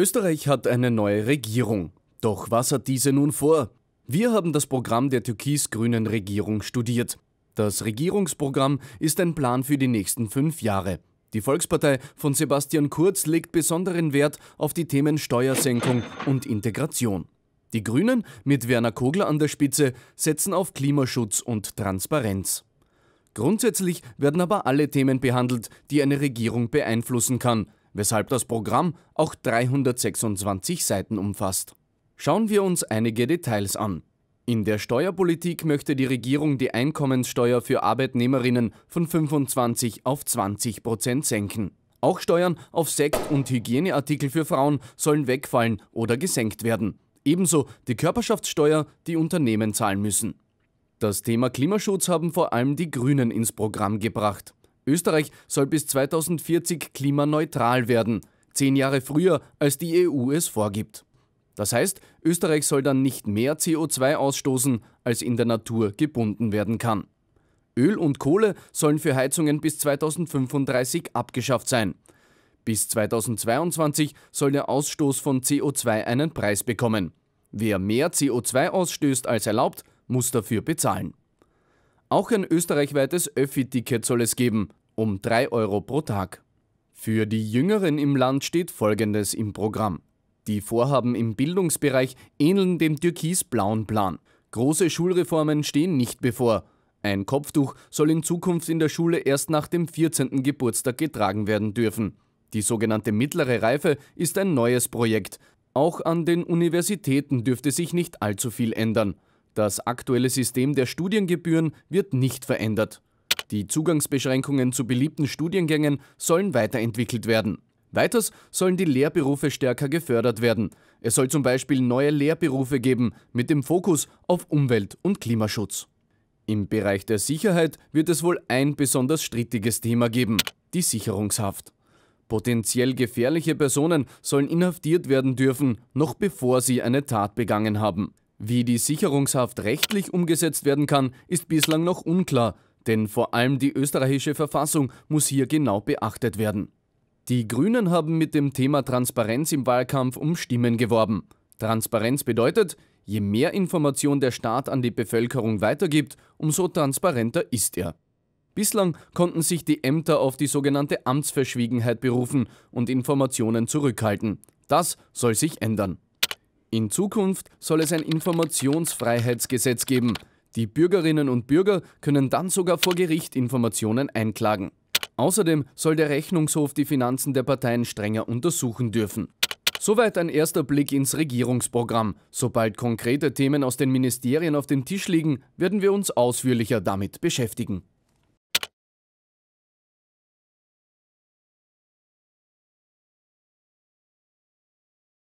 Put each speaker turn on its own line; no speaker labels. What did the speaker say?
Österreich hat eine neue Regierung. Doch was hat diese nun vor? Wir haben das Programm der türkis-grünen Regierung studiert. Das Regierungsprogramm ist ein Plan für die nächsten fünf Jahre. Die Volkspartei von Sebastian Kurz legt besonderen Wert auf die Themen Steuersenkung und Integration. Die Grünen mit Werner Kogler an der Spitze setzen auf Klimaschutz und Transparenz. Grundsätzlich werden aber alle Themen behandelt, die eine Regierung beeinflussen kann, weshalb das Programm auch 326 Seiten umfasst. Schauen wir uns einige Details an. In der Steuerpolitik möchte die Regierung die Einkommenssteuer für Arbeitnehmerinnen von 25 auf 20 Prozent senken. Auch Steuern auf Sekt und Hygieneartikel für Frauen sollen wegfallen oder gesenkt werden. Ebenso die Körperschaftssteuer, die Unternehmen zahlen müssen. Das Thema Klimaschutz haben vor allem die Grünen ins Programm gebracht. Österreich soll bis 2040 klimaneutral werden, zehn Jahre früher, als die EU es vorgibt. Das heißt, Österreich soll dann nicht mehr CO2 ausstoßen, als in der Natur gebunden werden kann. Öl und Kohle sollen für Heizungen bis 2035 abgeschafft sein. Bis 2022 soll der Ausstoß von CO2 einen Preis bekommen. Wer mehr CO2 ausstößt als erlaubt, muss dafür bezahlen. Auch ein österreichweites Öffi-Ticket soll es geben, um 3 Euro pro Tag. Für die Jüngeren im Land steht Folgendes im Programm. Die Vorhaben im Bildungsbereich ähneln dem türkis-blauen Plan. Große Schulreformen stehen nicht bevor. Ein Kopftuch soll in Zukunft in der Schule erst nach dem 14. Geburtstag getragen werden dürfen. Die sogenannte mittlere Reife ist ein neues Projekt. Auch an den Universitäten dürfte sich nicht allzu viel ändern. Das aktuelle System der Studiengebühren wird nicht verändert. Die Zugangsbeschränkungen zu beliebten Studiengängen sollen weiterentwickelt werden. Weiters sollen die Lehrberufe stärker gefördert werden. Es soll zum Beispiel neue Lehrberufe geben mit dem Fokus auf Umwelt- und Klimaschutz. Im Bereich der Sicherheit wird es wohl ein besonders strittiges Thema geben, die Sicherungshaft. Potenziell gefährliche Personen sollen inhaftiert werden dürfen, noch bevor sie eine Tat begangen haben. Wie die Sicherungshaft rechtlich umgesetzt werden kann, ist bislang noch unklar, denn vor allem die österreichische Verfassung muss hier genau beachtet werden. Die Grünen haben mit dem Thema Transparenz im Wahlkampf um Stimmen geworben. Transparenz bedeutet, je mehr Information der Staat an die Bevölkerung weitergibt, umso transparenter ist er. Bislang konnten sich die Ämter auf die sogenannte Amtsverschwiegenheit berufen und Informationen zurückhalten. Das soll sich ändern. In Zukunft soll es ein Informationsfreiheitsgesetz geben. Die Bürgerinnen und Bürger können dann sogar vor Gericht Informationen einklagen. Außerdem soll der Rechnungshof die Finanzen der Parteien strenger untersuchen dürfen. Soweit ein erster Blick ins Regierungsprogramm. Sobald konkrete Themen aus den Ministerien auf dem Tisch liegen, werden wir uns ausführlicher damit beschäftigen.